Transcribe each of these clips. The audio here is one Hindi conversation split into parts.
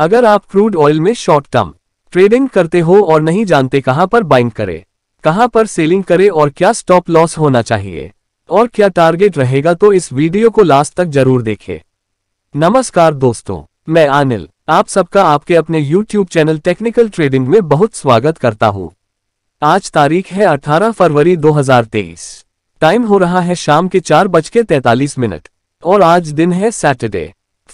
अगर आप क्रूड ऑयल में शॉर्ट टर्म ट्रेडिंग करते हो और नहीं जानते कहां पर बाइंग करें कहां पर सेलिंग करें और क्या स्टॉप लॉस होना चाहिए और क्या टारगेट रहेगा तो इस वीडियो को लास्ट तक जरूर देखें नमस्कार दोस्तों मैं अनिल आप सबका आपके अपने YouTube चैनल टेक्निकल ट्रेडिंग में बहुत स्वागत करता हूँ आज तारीख है 18 फरवरी 2023 टाइम हो रहा है शाम के चार बज के तैतालीस मिनट और आज दिन है सैटरडे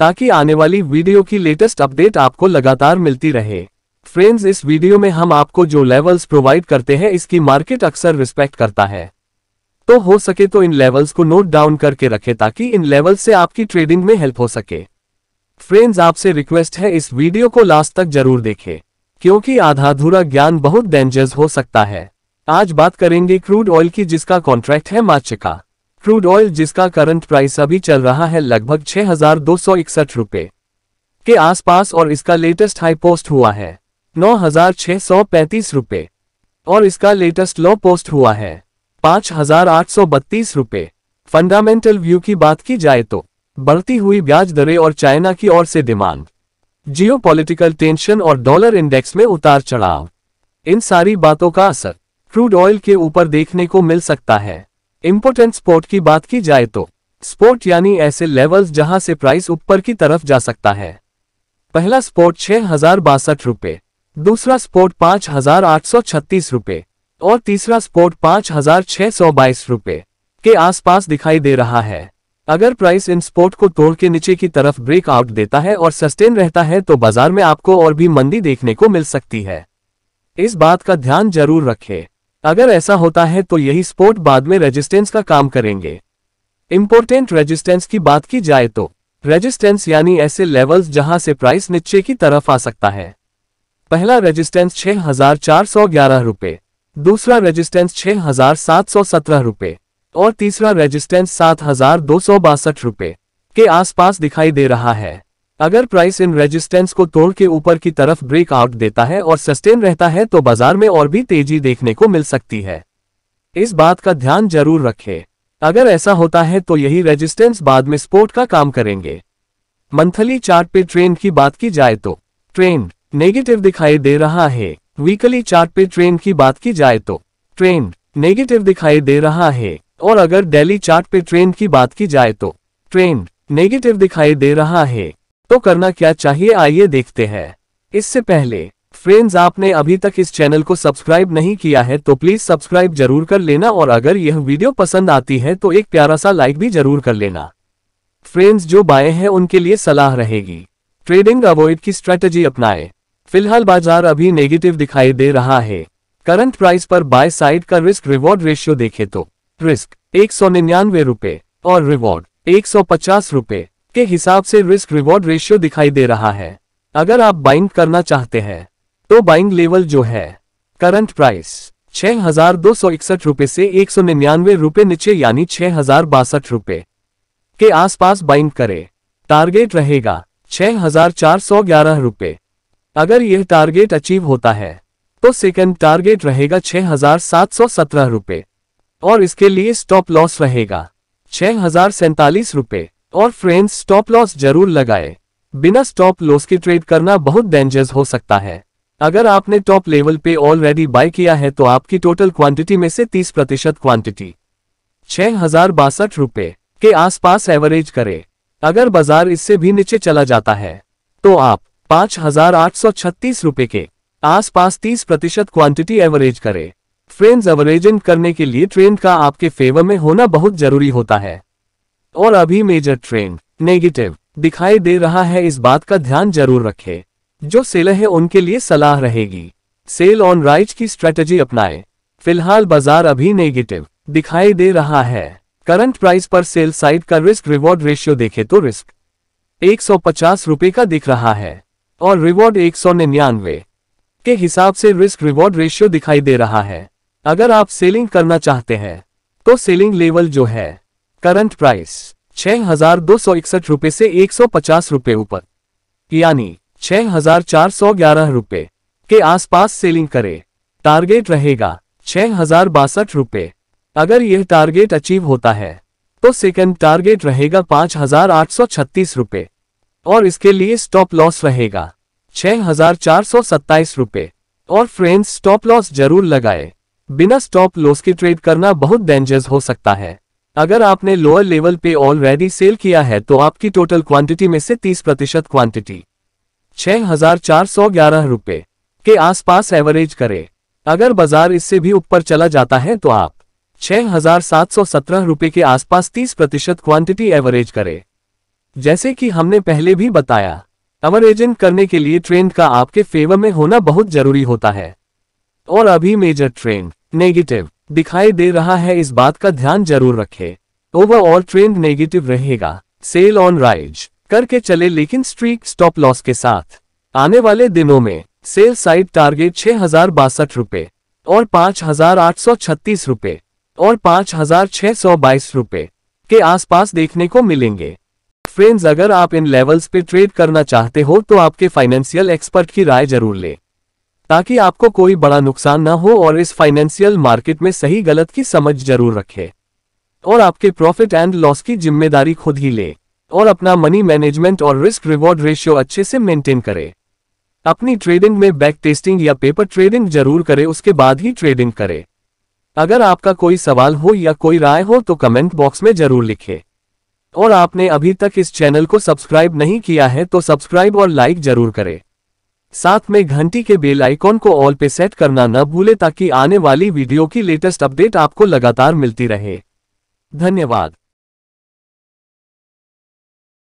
ताकि आने वाली वीडियो की लेटेस्ट अपडेट आपको लगातार मिलती रहे फ्रेंड्स इस वीडियो में हम आपको जो लेवल्स प्रोवाइड करते हैं इसकी मार्केट अक्सर रिस्पेक्ट करता है तो हो सके तो इन लेवल्स को नोट डाउन करके रखें ताकि इन लेवल्स से आपकी ट्रेडिंग में हेल्प हो सके फ्रेंड्स आपसे रिक्वेस्ट है इस वीडियो को लास्ट तक जरूर देखें क्योंकि आधा अधूरा ज्ञान बहुत डेंजर्स हो सकता है आज बात करेंगे क्रूड ऑयल की जिसका कॉन्ट्रैक्ट है माचिका क्रूड ऑयल जिसका करंट प्राइस अभी चल रहा है लगभग छह हजार दो सौ इकसठ रुपये के आसपास और इसका लेटेस्ट हाई पोस्ट हुआ है नौ हजार छह सौ पैंतीस रुपये और इसका लेटेस्ट लो पोस्ट हुआ है पाँच हजार आठ सौ बत्तीस रुपये फंडामेंटल व्यू की बात की जाए तो बढ़ती हुई ब्याज दरें और चाइना की ओर से डिमांड जियोपॉलिटिकल टेंशन और डॉलर इंडेक्स में उतार चढ़ाव इन सारी बातों का असर क्रूड ऑयल के ऊपर देखने को मिल सकता है इम्पोर्टेंट स्पोर्ट की बात की जाए तो स्पोर्ट यानी ऐसे लेवल्स जहां से प्राइस ऊपर की तरफ जा सकता है पहला स्पोर्ट छह हजार बासठ रुपए दूसरा स्पोर्ट पांच हजार आठ सौ छत्तीस रुपये और तीसरा स्पोर्ट पांच हजार छह सौ बाईस रुपए के आसपास दिखाई दे रहा है अगर प्राइस इन स्पोर्ट को तोड़ के नीचे की तरफ ब्रेकआउट देता है और सस्टेन रहता है तो बाजार में आपको और भी मंदी देखने को मिल सकती है इस बात का ध्यान जरूर रखें अगर ऐसा होता है तो यही स्पोर्ट बाद में रेजिस्टेंस का काम करेंगे इम्पोर्टेंट रेजिस्टेंस की बात की जाए तो रेजिस्टेंस यानी ऐसे लेवल्स जहां से प्राइस नीचे की तरफ आ सकता है पहला रेजिस्टेंस छह हजार चार सौ ग्यारह रुपये दूसरा रेजिस्टेंस छह हजार सात सौ सत्रह रुपये और तीसरा रेजिस्टेंस सात हजार दो सौ बासठ रुपये के आसपास दिखाई दे रहा है अगर प्राइस इन रेजिस्टेंस को तोड़ के ऊपर की तरफ ब्रेकआउट देता है और सस्टेन रहता है तो बाजार में और भी तेजी देखने को मिल सकती है इस बात का ध्यान जरूर रखें अगर ऐसा होता है तो यही रेजिस्टेंस बाद में स्पोर्ट का काम करेंगे मंथली चार्ट पे ट्रेंड की बात की जाए तो ट्रेंड नेगेटिव दिखाई दे रहा है वीकली चार्ट पे ट्रेंड की बात की जाए तो ट्रेंड नेगेटिव दिखाई दे रहा है और अगर डेली चार्ट पे ट्रेंड की बात की जाए तो ट्रेंड नेगेटिव दिखाई दे रहा है तो करना क्या चाहिए आइए देखते हैं इससे पहले फ्रेंड्स आपने अभी तक इस चैनल को सब्सक्राइब नहीं किया है तो प्लीज सब्सक्राइब जरूर कर लेना और अगर यह वीडियो पसंद आती है तो एक प्यारा सा लाइक भी जरूर कर लेना फ्रेंड्स जो बाएं हैं उनके लिए सलाह रहेगी ट्रेडिंग अवॉइड की स्ट्रेटजी अपनाएं फिलहाल बाजार अभी नेगेटिव दिखाई दे रहा है करंट प्राइस पर बाय साइड का रिस्क रिवॉर्ड रेशियो देखे तो रिस्क एक सौ निन्यानवे रुपए और रिवॉर्ड एक सौ पचास रुपए के हिसाब से रिस्क रिवॉर्ड रेशियो दिखाई दे रहा है अगर आप बाइंग करना चाहते हैं तो बाइंग लेवल जो है करंट प्राइस छह हजार दो सौ इकसठ रुपये से एक सौ निन्यानवे रुपये नीचे यानी छह हजार बासठ रुपये के आसपास बाइंग करें टारगेट रहेगा छह हजार चार सौ ग्यारह रुपये अगर यह टारगेट अचीव होता है तो सेकंड टारगेट रहेगा छह हजार सात सौ सत्रह रुपये और इसके लिए स्टॉप लॉस रहेगा छह हजार सैतालीस रुपये और फ्रेंड्स स्टॉप लॉस जरूर लगाए बिना स्टॉप लॉस के ट्रेड करना बहुत डेंजरस हो सकता है अगर आपने टॉप लेवल पे ऑलरेडी बाय किया है तो आपकी टोटल क्वांटिटी में से 30 प्रतिशत क्वांटिटी छह हजार बासठ रुपये के आसपास एवरेज करें अगर बाजार इससे भी नीचे चला जाता है तो आप पांच हजार आठ सौ छत्तीस रुपये के आसपास 30 प्रतिशत क्वांटिटी एवरेज करें फ्रेंड्स एवरेजिंग करने के लिए ट्रेंड का आपके फेवर में होना बहुत जरूरी होता है और अभी मेजर ट्रेंड नेगेटिव दिखाई दे रहा है इस बात का ध्यान जरूर रखें जो सेलर है उनके लिए सलाह रहेगी सेल ऑन राइट की स्ट्रेटजी अपनाएं फिलहाल बाजार अभी नेगेटिव दिखाई दे रहा है करंट प्राइस पर सेल साइड का रिस्क रिवॉर्ड रेशियो देखे तो रिस्क एक सौ का दिख रहा है और रिवॉर्ड एक के हिसाब से रिस्क रिवॉर्ड रेशियो दिखाई दे रहा है अगर आप सेलिंग करना चाहते हैं तो सेलिंग लेवल जो है करंट प्राइस छह हजार दो सौ इकसठ रूपए से एक सौ पचास रुपये ऊपर यानी छह हजार चार सौ ग्यारह रूपए के आसपास सेलिंग करे टारगेट रहेगा छह हजार बासठ रुपए अगर यह टारगेट अचीव होता है तो सेकंड टारगेट रहेगा पांच हजार आठ सौ छत्तीस रूपए और इसके लिए स्टॉप लॉस रहेगा छह हजार चार सौ सत्ताईस रुपए और फ्रेंड्स स्टॉप लॉस जरूर लगाए बिना स्टॉप लॉस के ट्रेड करना बहुत डेंजर्स हो सकता है अगर आपने लोअर लेवल पे ऑलरेडी सेल किया है तो आपकी टोटल क्वांटिटी में से 30 प्रतिशत क्वांटिटी छह हजार चार सौ ग्यारह के आसपास एवरेज करें अगर बाजार इससे भी ऊपर चला जाता है तो आप छह हजार सात सौ सत्रह के आसपास 30 प्रतिशत क्वांटिटी एवरेज करें जैसे कि हमने पहले भी बताया एवरेजिंग करने के लिए ट्रेंड का आपके फेवर में होना बहुत जरूरी होता है और अभी मेजर ट्रेंड नेगेटिव दिखाई दे रहा है इस बात का ध्यान जरूर रखें ओवरऑल ट्रेंड नेगेटिव रहेगा सेल ऑन राइज करके चले लेकिन स्ट्रीक स्टॉप लॉस के साथ आने वाले दिनों में सेल साइड टारगेट छह हजार बासठ रूपए और पांच हजार आठ सौ छत्तीस रूपए और पांच हजार छह सौ बाईस रूपए के आसपास देखने को मिलेंगे फ्रेंड्स अगर आप इन लेवल्स पे ट्रेड करना चाहते हो तो आपके फाइनेंशियल एक्सपर्ट की राय जरूर लें ताकि आपको कोई बड़ा नुकसान ना हो और इस फाइनेंशियल मार्केट में सही गलत की समझ जरूर रखे और आपके प्रॉफिट एंड लॉस की जिम्मेदारी खुद ही ले और अपना मनी मैनेजमेंट और रिस्क रिवॉर्ड रेशियो अच्छे से मेंटेन करे अपनी ट्रेडिंग में बैक टेस्टिंग या पेपर ट्रेडिंग जरूर करे उसके बाद ही ट्रेडिंग करे अगर आपका कोई सवाल हो या कोई राय हो तो कमेंट बॉक्स में जरूर लिखे और आपने अभी तक इस चैनल को सब्सक्राइब नहीं किया है तो सब्सक्राइब और लाइक जरूर करें साथ में घंटी के बेल आइकॉन को ऑल पे सेट करना न भूले ताकि आने वाली वीडियो की लेटेस्ट अपडेट आपको लगातार मिलती रहे धन्यवाद